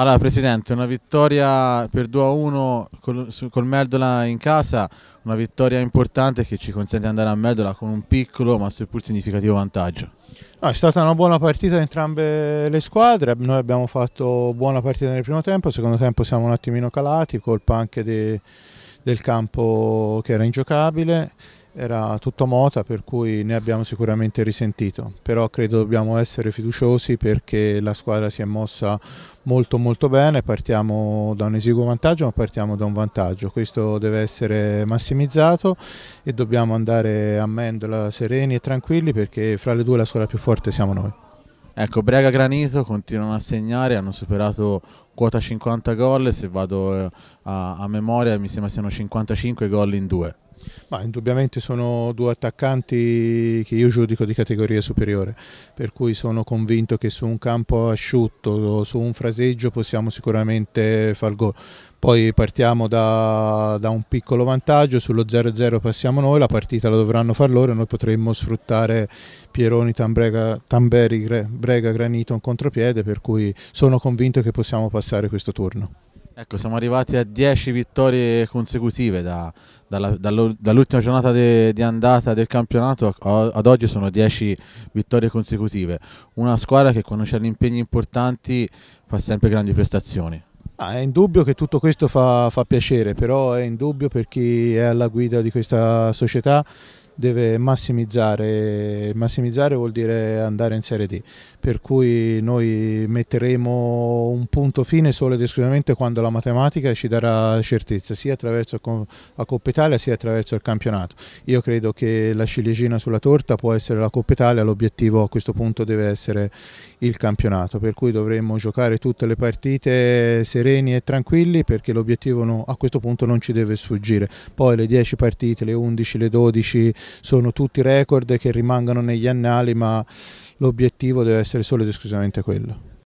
Allora Presidente, una vittoria per 2-1 col, col, Meldola in casa, una vittoria importante che ci consente di andare a Merdola con un piccolo ma seppur significativo vantaggio. Ah, è stata una buona partita da entrambe le squadre, noi abbiamo fatto buona partita nel primo tempo, nel secondo tempo siamo un attimino calati, colpa anche di del campo che era ingiocabile, era tutto mota per cui ne abbiamo sicuramente risentito, però credo dobbiamo essere fiduciosi perché la squadra si è mossa molto molto bene, partiamo da un esiguo vantaggio ma partiamo da un vantaggio, questo deve essere massimizzato e dobbiamo andare a Mendola sereni e tranquilli perché fra le due la squadra più forte siamo noi. Ecco, Brega Granito continuano a segnare, hanno superato quota 50 gol, se vado eh, a, a memoria mi sembra siano 55 gol in due. Ma indubbiamente sono due attaccanti che io giudico di categoria superiore, per cui sono convinto che su un campo asciutto, su un fraseggio possiamo sicuramente far gol. Poi partiamo da, da un piccolo vantaggio, sullo 0-0 passiamo noi, la partita la dovranno far loro e noi potremmo sfruttare Pieroni, Tambrega, Tamberi, Brega, Granito un contropiede, per cui sono convinto che possiamo passare questo turno. Ecco, siamo arrivati a 10 vittorie consecutive da, dall'ultima dall giornata de, di andata del campionato ad oggi sono 10 vittorie consecutive. Una squadra che quando c'è gli impegni importanti fa sempre grandi prestazioni. Ah, è indubbio che tutto questo fa, fa piacere, però è indubbio per chi è alla guida di questa società deve massimizzare, massimizzare vuol dire andare in Serie D, per cui noi metteremo un punto fine solo ed esclusivamente quando la matematica ci darà certezza, sia attraverso la Coppa Italia sia attraverso il campionato. Io credo che la ciliegina sulla torta può essere la Coppa Italia, l'obiettivo a questo punto deve essere il campionato, per cui dovremmo giocare tutte le partite sereni e tranquilli perché l'obiettivo a questo punto non ci deve sfuggire. Poi le 10 partite, le 11, le 12 sono tutti record che rimangano negli annali, ma l'obiettivo deve essere solo ed esclusivamente quello.